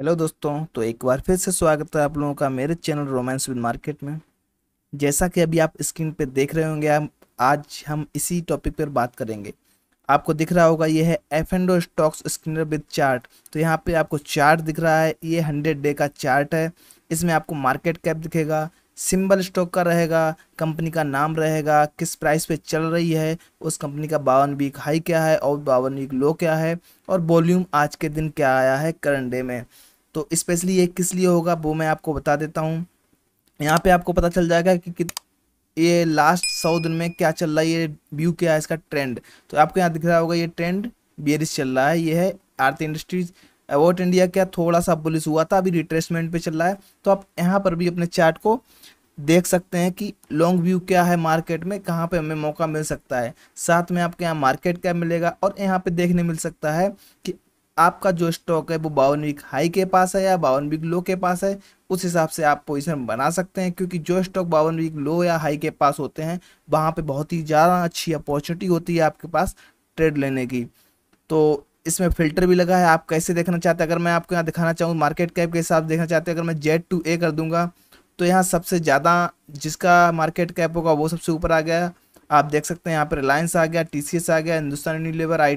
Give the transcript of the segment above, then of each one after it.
hello दोस्तों तो एक बार फिर से स्वागत है आप लोगों का मेरे चैनल रोमांस विद मार्केट में जैसा कि अभी आप स्क्रीन पर देख रहे होंगे हम आज हम इसी टॉपिक पर बात करेंगे आपको दिख रहा होगा ये है F and stocks screener with chart तो यहाँ पे आपको चार्ट दिख रहा है ये हंड्रेड डे का चार्ट है इसमें आपको मार्केट कैप दिखेगा सिंबल स्टॉक का रहेगा कंपनी का नाम रहेगा किस प्राइस पे चल रही है उस कंपनी का बावन वीक हाई क्या है और बावन वीक लो क्या है और वॉल्यूम आज के दिन क्या आया है करंट डे में तो स्पेशली ये किस लिए होगा वो मैं आपको बता देता हूँ यहाँ पे आपको पता चल जाएगा कि, कि ये लास्ट सौ दिन में क्या चल रहा है ये व्यू क्या है इसका ट्रेंड तो आपको यहाँ दिख रहा होगा ये ट्रेंड बियरिस चल रहा है ये है आरती इंडस्ट्रीज अवॉर्ट इंडिया क्या थोड़ा सा बुलिस हुआ था अभी रिट्रेसमेंट पे चल रहा है तो आप यहाँ पर भी अपने चार्ट को देख सकते हैं कि लॉन्ग व्यू क्या है मार्केट में कहाँ पे हमें मौका मिल सकता है साथ में आपके यहाँ मार्केट क्या मिलेगा और यहाँ पे देखने मिल सकता है कि आपका जो स्टॉक है वो बावन वीक हाई के पास है या बावन वीक लो के पास है उस हिसाब से आप पोजीशन बना सकते हैं क्योंकि जो स्टॉक बावन वीक लो या हाई के पास होते हैं वहाँ पे बहुत ही ज़्यादा अच्छी अपॉर्चुनिटी होती है आपके पास ट्रेड लेने की तो इसमें फिल्टर भी लगा है आप कैसे देखना चाहते हैं अगर मैं आपको यहाँ दिखाना चाहूँ मार्केट कैप के हिसाब से देखना चाहते हैं अगर मैं जेड टू ए कर दूँगा तो यहाँ सबसे ज़्यादा जिसका मार्केट कैप होगा वो सबसे ऊपर आ गया आप देख सकते हैं यहाँ पर रिलायंस आ गया टी आ गया हिंदुस्तान यूनिलीवर आई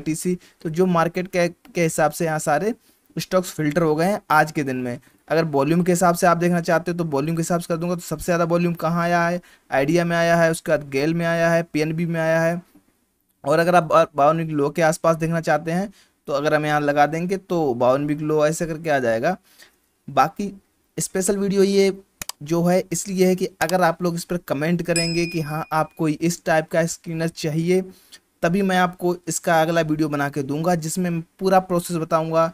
तो जो मार्केट के के हिसाब से यहाँ सारे स्टॉक्स फिल्टर हो गए हैं आज के दिन में अगर वॉल्यूम के हिसाब से आप देखना चाहते हो तो वॉल्यूम के हिसाब से कर दूंगा तो सबसे ज़्यादा वॉल्यूम कहाँ आया है आइडिया में आया है उसके बाद गेल में आया है पी में आया है और अगर आप बावन लो के आसपास देखना चाहते हैं तो अगर हम यहाँ लगा देंगे तो बावन लो ऐसे करके आ जाएगा बाकी स्पेशल वीडियो ये जो है इसलिए है कि अगर आप लोग इस पर कमेंट करेंगे कि हाँ आपको इस टाइप का स्क्रीनर चाहिए तभी मैं आपको इसका अगला वीडियो बना के दूंगा जिसमें मैं पूरा प्रोसेस बताऊंगा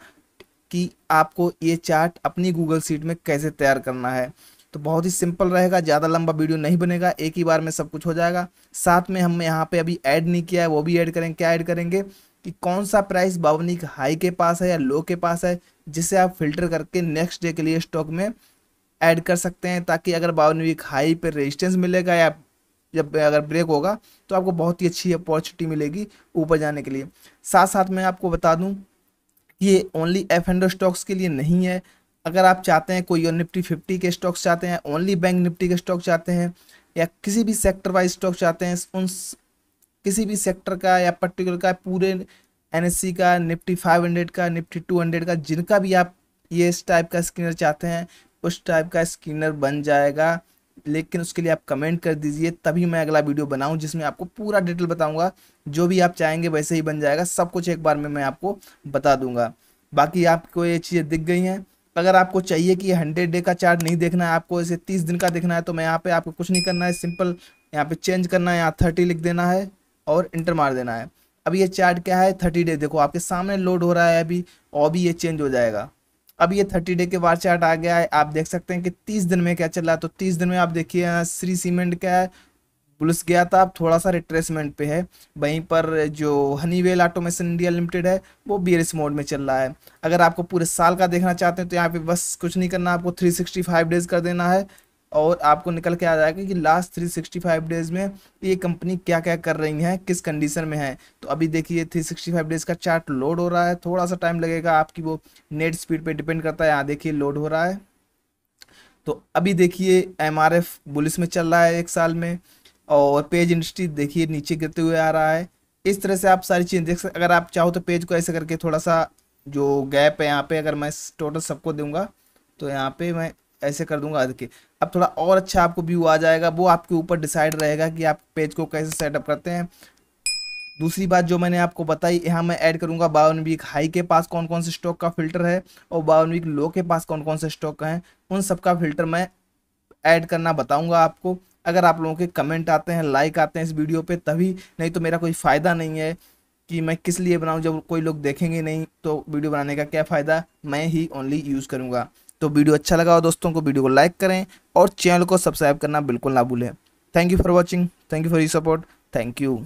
कि आपको ये चार्ट अपनी गूगल सीट में कैसे तैयार करना है तो बहुत ही सिंपल रहेगा ज़्यादा लंबा वीडियो नहीं बनेगा एक ही बार में सब कुछ हो जाएगा साथ में हम यहाँ पे अभी ऐड नहीं किया है वो भी ऐड करेंगे क्या ऐड करेंगे कि कौन सा प्राइस बावनिक हाई के पास है या लो के पास है जिसे आप फिल्टर करके नेक्स्ट डे के लिए स्टॉक में ऐड कर सकते हैं ताकि अगर बावन वीक हाई पर रेजिस्टेंस मिलेगा या जब अगर ब्रेक होगा तो आपको बहुत ही अच्छी अपॉर्चुनिटी मिलेगी ऊपर जाने के लिए साथ साथ मैं आपको बता दूं ये ओनली एफ हंड्रेड स्टॉक्स के लिए नहीं है अगर आप चाहते हैं कोई और निफ्टी फिफ्टी के स्टॉक्स चाहते हैं ओनली बैंक निफ्टी के स्टॉक चाहते हैं या किसी भी सेक्टर वाइज स्टॉक चाहते हैं उन किसी भी सेक्टर का या पर्टिकुलर का पूरे एन e का निफ्टी फाइव हंड्रेड का निफ्टी टू हंड्रेड का जिनका भी आप ये इस टाइप का स्क्रीनर चाहते हैं उस टाइप का स्किनर बन जाएगा लेकिन उसके लिए आप कमेंट कर दीजिए तभी मैं अगला वीडियो बनाऊं जिसमें आपको पूरा डिटेल बताऊंगा जो भी आप चाहेंगे वैसे ही बन जाएगा सब कुछ एक बार में मैं आपको बता दूंगा बाकी आपको ये चीज़ें दिख गई हैं अगर आपको चाहिए कि हंड्रेड डे का चार्ट नहीं देखना है आपको इसे तीस दिन का देखना है तो मैं यहाँ पर आपको कुछ नहीं करना है सिंपल यहाँ पे चेंज करना है यहाँ थर्टी लिख देना है और इंटर मार देना है अब ये चार्ट क्या है थर्टी डे देखो आपके सामने लोड हो रहा है अभी और भी ये चेंज हो जाएगा अब ये थर्टी डे के बार चार्ट आ गया है आप देख सकते हैं कि तीस दिन में क्या चल रहा है तो तीस दिन में आप देखिए श्री सीमेंट क्या है पुलिस गया था अब थोड़ा सा रिट्रेसमेंट पे है वहीं पर जो हनीवेल ऑटोमेशन इंडिया लिमिटेड है वो बी मोड में चल रहा है अगर आपको पूरे साल का देखना चाहते हैं तो यहाँ पे बस कुछ नहीं करना आपको 365 डेज कर देना है और आपको निकल के आ जाएगा कि लास्ट 365 डेज़ में ये कंपनी क्या क्या कर रही हैं किस कंडीशन में है तो अभी देखिए 365 डेज़ का चार्ट लोड हो रहा है थोड़ा सा टाइम लगेगा आपकी वो नेट स्पीड पे डिपेंड करता है यहाँ देखिए लोड हो रहा है तो अभी देखिए एम आर एफ बुलिस में चल रहा है एक साल में और पेज इंडस्ट्री देखिए नीचे गिरते हुए आ रहा है इस तरह से आप सारी चीज़ें देख सकते अगर आप चाहो तो पेज को ऐसे करके थोड़ा सा जो गैप है यहाँ पर अगर मैं टोटल सबको दूँगा तो यहाँ पर मैं ऐसे कर दूंगा देखिए अब थोड़ा और अच्छा आपको व्यू आ जाएगा वो आपके ऊपर डिसाइड रहेगा कि आप पेज को कैसे सेटअप करते हैं दूसरी बात जो मैंने आपको बताई यहाँ मैं ऐड करूँगा बावन वीक हाई के पास कौन कौन से स्टॉक का फिल्टर है और बावन वीक लो के पास कौन कौन से स्टॉक हैं उन सब का फिल्टर मैं ऐड करना बताऊँगा आपको अगर आप लोगों के कमेंट आते हैं लाइक आते हैं इस वीडियो पे तभी नहीं तो मेरा कोई फ़ायदा नहीं है कि मैं किस लिए बनाऊँ जब कोई लोग देखेंगे नहीं तो वीडियो बनाने का क्या फ़ायदा मैं ही ओनली यूज़ करूँगा तो वीडियो अच्छा लगा हो दोस्तों को वीडियो को लाइक करें और चैनल को सब्सक्राइब करना बिल्कुल ना भूलें thank you for watching thank you for you support thank you